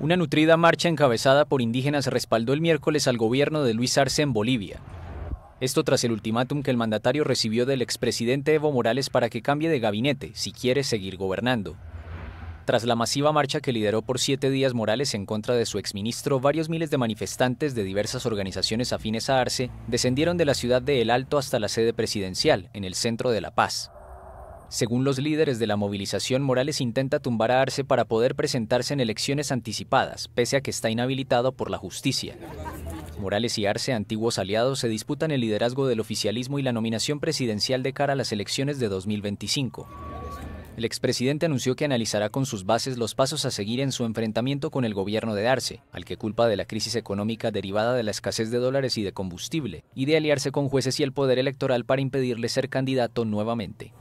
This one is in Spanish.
Una nutrida marcha encabezada por indígenas respaldó el miércoles al gobierno de Luis Arce en Bolivia. Esto tras el ultimátum que el mandatario recibió del expresidente Evo Morales para que cambie de gabinete si quiere seguir gobernando. Tras la masiva marcha que lideró por siete días Morales en contra de su exministro, varios miles de manifestantes de diversas organizaciones afines a Arce descendieron de la ciudad de El Alto hasta la sede presidencial, en el centro de La Paz. Según los líderes de la movilización, Morales intenta tumbar a Arce para poder presentarse en elecciones anticipadas, pese a que está inhabilitado por la justicia. Morales y Arce, antiguos aliados, se disputan el liderazgo del oficialismo y la nominación presidencial de cara a las elecciones de 2025. El expresidente anunció que analizará con sus bases los pasos a seguir en su enfrentamiento con el gobierno de Arce, al que culpa de la crisis económica derivada de la escasez de dólares y de combustible, y de aliarse con jueces y el poder electoral para impedirle ser candidato nuevamente.